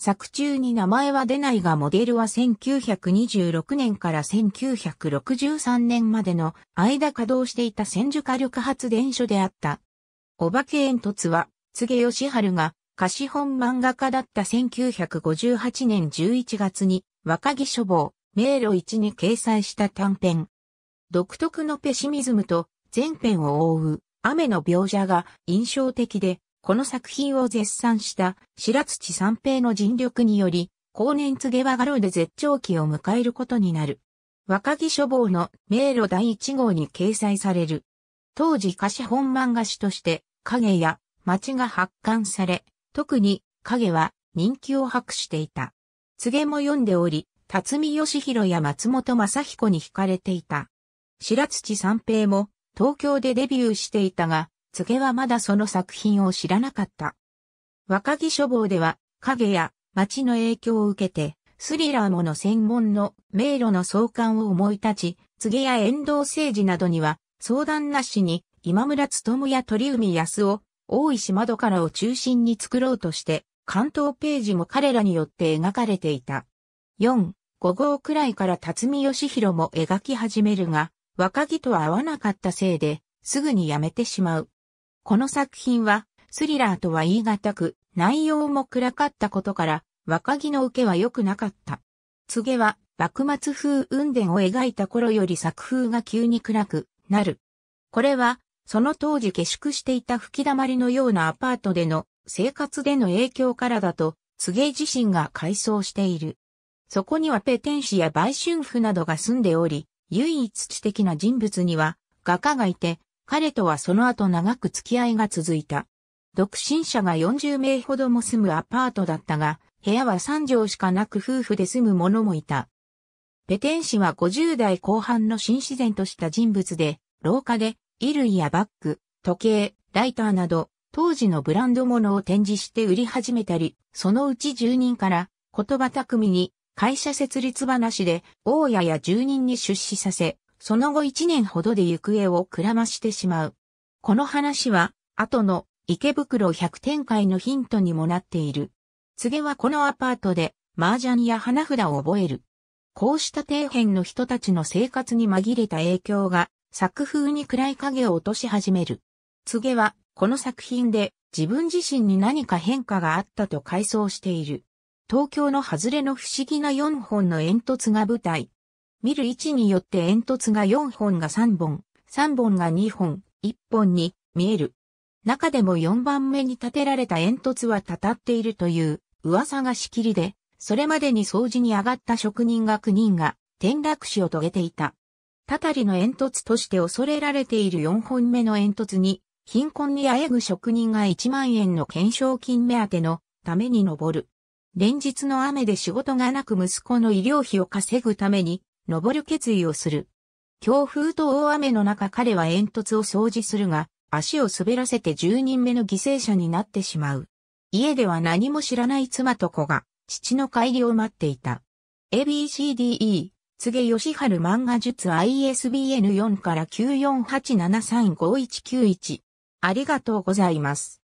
作中に名前は出ないがモデルは1926年から1963年までの間稼働していた千住火力発電所であった。お化け煙突は、柘げ義春が貸本漫画家だった1958年11月に若木書房、迷路一に掲載した短編。独特のペシミズムと全編を覆う雨の描写が印象的でこの作品を絶賛した白土三平の尽力により、後年告げは画廊で絶頂期を迎えることになる。若木書房の迷路第一号に掲載される。当時歌詞本漫画誌として影や街が発刊され、特に影は人気を博していた。告げも読んでおり、辰巳義弘や松本正彦に惹かれていた。白土三平も東京でデビューしていたが、げはまだその作品を知らなかった。若木書房では、影や街の影響を受けて、スリラーもの専門の迷路の創刊を思い立ち、げや遠藤政治などには、相談なしに、今村勤や鳥海康を、大石窓からを中心に作ろうとして、関東ページも彼らによって描かれていた。4、5号くらいから辰巳義弘も描き始めるが、若木とは合わなかったせいで、すぐにやめてしまう。この作品は、スリラーとは言い難く、内容も暗かったことから、若木の受けは良くなかった。告げは、幕末風雲伝を描いた頃より作風が急に暗くなる。これは、その当時下宿していた吹き溜まりのようなアパートでの生活での影響からだと、告げ自身が改装している。そこにはペテン師や売春婦などが住んでおり、唯一知的な人物には画家がいて、彼とはその後長く付き合いが続いた。独身者が40名ほども住むアパートだったが、部屋は3畳しかなく夫婦で住む者もいた。ペテン氏は50代後半の新自然とした人物で、廊下で衣類やバッグ、時計、ライターなど、当時のブランド物を展示して売り始めたり、そのうち住人から言葉巧みに会社設立話で大家や住人に出資させ、その後1年ほどで行方をくらましてしまう。この話は、後の池袋百展開のヒントにもなっている。告げはこのアパートで、麻雀や花札を覚える。こうした底辺の人たちの生活に紛れた影響が、作風に暗い影を落とし始める。告げは、この作品で、自分自身に何か変化があったと回想している。東京の外れの不思議な4本の煙突が舞台。見る位置によって煙突が4本が3本、3本が2本、1本に見える。中でも4番目に建てられた煙突はたたっているという噂がしきりで、それまでに掃除に上がった職人が9人が転落死を遂げていた。たたりの煙突として恐れられている4本目の煙突に、貧困にあえぐ職人が1万円の懸賞金目当てのために登る。連日の雨で仕事がなく息子の医療費を稼ぐために登る決意をする。強風と大雨の中彼は煙突を掃除するが、足を滑らせて10人目の犠牲者になってしまう。家では何も知らない妻と子が、父の帰りを待っていた。ABCDE、告げ吉春漫画術 ISBN4 から948735191。ありがとうございます。